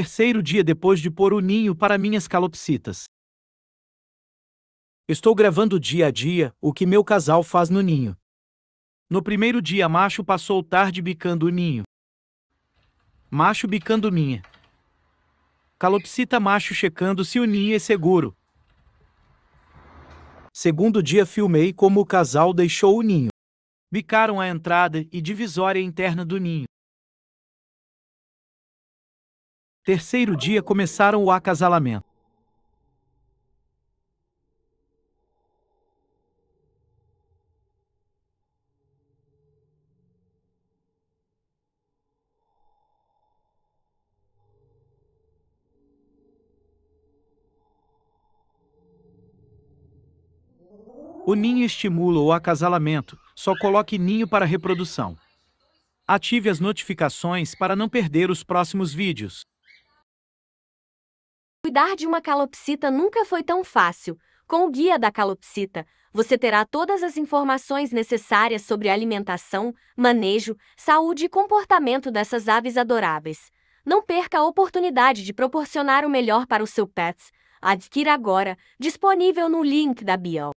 terceiro dia depois de pôr o ninho para minhas calopsitas. Estou gravando dia a dia o que meu casal faz no ninho. No primeiro dia, macho passou tarde bicando o ninho. Macho bicando minha. Calopsita macho checando se o ninho é seguro. Segundo dia, filmei como o casal deixou o ninho. Bicaram a entrada e divisória interna do ninho. Terceiro dia começaram o acasalamento. O ninho estimula o acasalamento, só coloque ninho para reprodução. Ative as notificações para não perder os próximos vídeos. Cuidar de uma calopsita nunca foi tão fácil. Com o Guia da Calopsita, você terá todas as informações necessárias sobre alimentação, manejo, saúde e comportamento dessas aves adoráveis. Não perca a oportunidade de proporcionar o melhor para o seu pet. Adquira agora, disponível no link da bio.